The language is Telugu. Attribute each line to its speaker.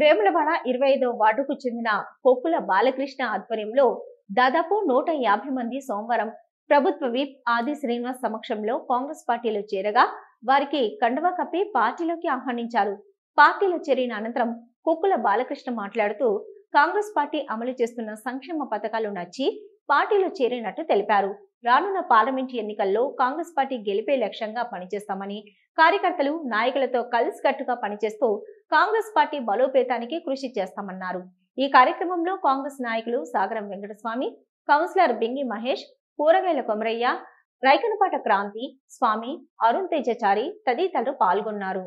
Speaker 1: వేములవాడ ఇరవై ఐదో వార్డుకు చెందిన కొక్కుల బాలకృష్ణ ఆధ్వర్యంలో దాదాపు నూట యాభై మంది సోమవారం ప్రభుత్వ విప్ ఆది శ్రీనివాస్ సమక్షంలో కాంగ్రెస్ పార్టీలో చేరగా వారికి కండవా కప్పి పార్టీలోకి ఆహ్వానించారు పార్టీలో చేరిన అనంతరం కొక్కుల బాలకృష్ణ మాట్లాడుతూ కాంగ్రెస్ పార్టీ అమలు చేస్తున్న సంక్షేమ పథకాలు నచ్చి పార్టీలో చేరినట్టు తెలిపారు రానున్న పార్లమెంట్ ఎన్నికల్లో కాంగ్రెస్ పార్టీ గెలిపే లక్ష్యంగా పనిచేస్తామని కార్యకర్తలు నాయకులతో కలిసికట్టుగా పనిచేస్తూ కాంగ్రెస్ పార్టీ బలోపేతానికి కృషి చేస్తామన్నారు ఈ కార్యక్రమంలో కాంగ్రెస్ నాయకులు సాగరం వెంకటస్వామి కౌన్సిలర్ బింగి మహేష్ కూరగాయల కొమరయ్య రైకనపాట క్రాంతి స్వామి అరుణ్ తేజచారి తదితరులు పాల్గొన్నారు